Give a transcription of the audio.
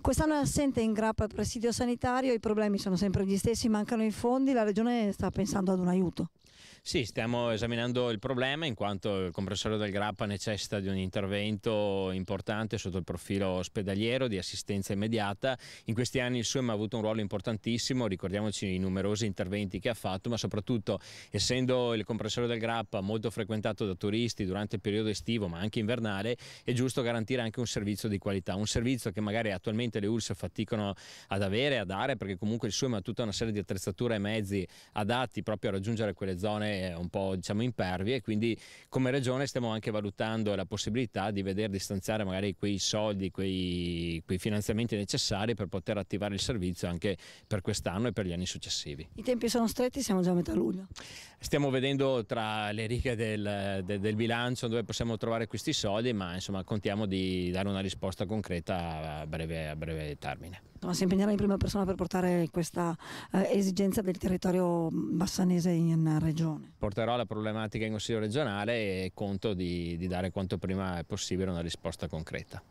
Quest'anno è assente in grappa al presidio sanitario, i problemi sono sempre gli stessi, mancano i fondi, la Regione sta pensando ad un aiuto. Sì, stiamo esaminando il problema in quanto il compressore del grappa necessita di un intervento importante sotto il profilo ospedaliero di assistenza immediata. In questi anni il SUEM ha avuto un ruolo importantissimo, ricordiamoci i numerosi interventi che ha fatto, ma soprattutto essendo il compressore del grappa molto frequentato da turisti durante il periodo estivo ma anche invernale, è giusto garantire anche un servizio di qualità, un servizio che magari attualmente le URSS faticano ad avere, a dare, perché comunque il SUEM ha tutta una serie di attrezzature e mezzi adatti proprio a raggiungere quelle zone un po' diciamo impervie, quindi come regione stiamo anche valutando la possibilità di vedere di stanziare magari quei soldi, quei, quei finanziamenti necessari per poter attivare il servizio anche per quest'anno e per gli anni successivi. I tempi sono stretti, siamo già a metà luglio. Stiamo vedendo tra le righe del, del, del bilancio dove possiamo trovare questi soldi, ma insomma contiamo di dare una risposta concreta a breve, a breve termine. si impegnerà in prima persona per portare questa eh, esigenza del territorio mm, bassanese in regione regione. Porterò la problematica in Consiglio regionale e conto di, di dare quanto prima possibile una risposta concreta.